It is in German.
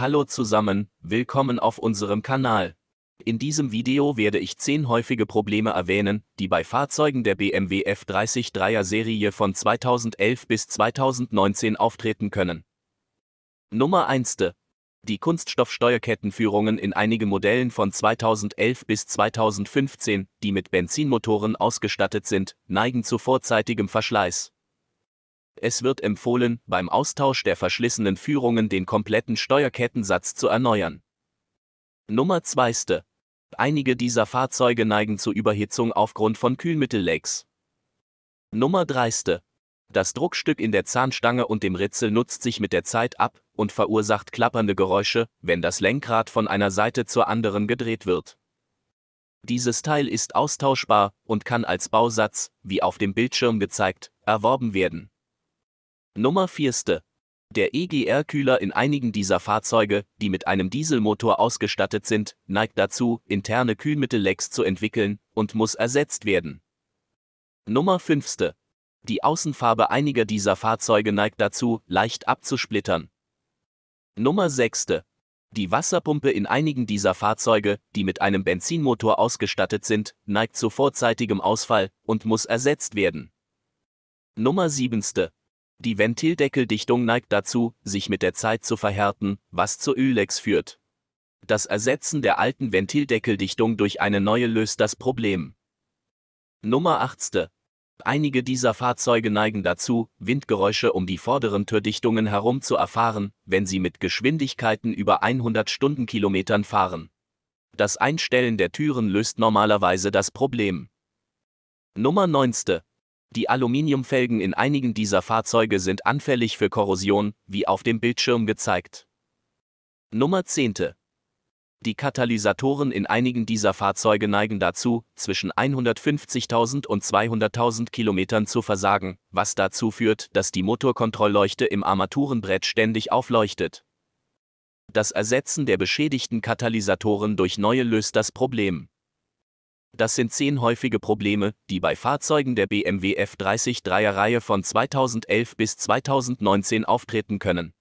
Hallo zusammen, willkommen auf unserem Kanal. In diesem Video werde ich 10 häufige Probleme erwähnen, die bei Fahrzeugen der BMW F30 Dreier Serie von 2011 bis 2019 auftreten können. Nummer 1. Die Kunststoffsteuerkettenführungen in einigen Modellen von 2011 bis 2015, die mit Benzinmotoren ausgestattet sind, neigen zu vorzeitigem Verschleiß. Es wird empfohlen, beim Austausch der verschlissenen Führungen den kompletten Steuerkettensatz zu erneuern. Nummer 2. Einige dieser Fahrzeuge neigen zur Überhitzung aufgrund von Kühlmittellecks. Nummer 3. Das Druckstück in der Zahnstange und dem Ritzel nutzt sich mit der Zeit ab und verursacht klappernde Geräusche, wenn das Lenkrad von einer Seite zur anderen gedreht wird. Dieses Teil ist austauschbar und kann als Bausatz, wie auf dem Bildschirm gezeigt, erworben werden. Nummer 4. Der EGR-Kühler in einigen dieser Fahrzeuge, die mit einem Dieselmotor ausgestattet sind, neigt dazu, interne Kühlmittellecks zu entwickeln und muss ersetzt werden. Nummer 5. Die Außenfarbe einiger dieser Fahrzeuge neigt dazu, leicht abzusplittern. Nummer 6. Die Wasserpumpe in einigen dieser Fahrzeuge, die mit einem Benzinmotor ausgestattet sind, neigt zu vorzeitigem Ausfall und muss ersetzt werden. Nummer 7. Die Ventildeckeldichtung neigt dazu, sich mit der Zeit zu verhärten, was zu Ölex führt. Das Ersetzen der alten Ventildeckeldichtung durch eine neue löst das Problem. Nummer 8. Einige dieser Fahrzeuge neigen dazu, Windgeräusche um die vorderen Türdichtungen herum zu erfahren, wenn sie mit Geschwindigkeiten über 100 Stundenkilometern fahren. Das Einstellen der Türen löst normalerweise das Problem. Nummer 9. Die Aluminiumfelgen in einigen dieser Fahrzeuge sind anfällig für Korrosion, wie auf dem Bildschirm gezeigt. Nummer 10. Die Katalysatoren in einigen dieser Fahrzeuge neigen dazu, zwischen 150.000 und 200.000 Kilometern zu versagen, was dazu führt, dass die Motorkontrollleuchte im Armaturenbrett ständig aufleuchtet. Das Ersetzen der beschädigten Katalysatoren durch neue löst das Problem. Das sind zehn häufige Probleme, die bei Fahrzeugen der BMW F30 Dreierreihe von 2011 bis 2019 auftreten können.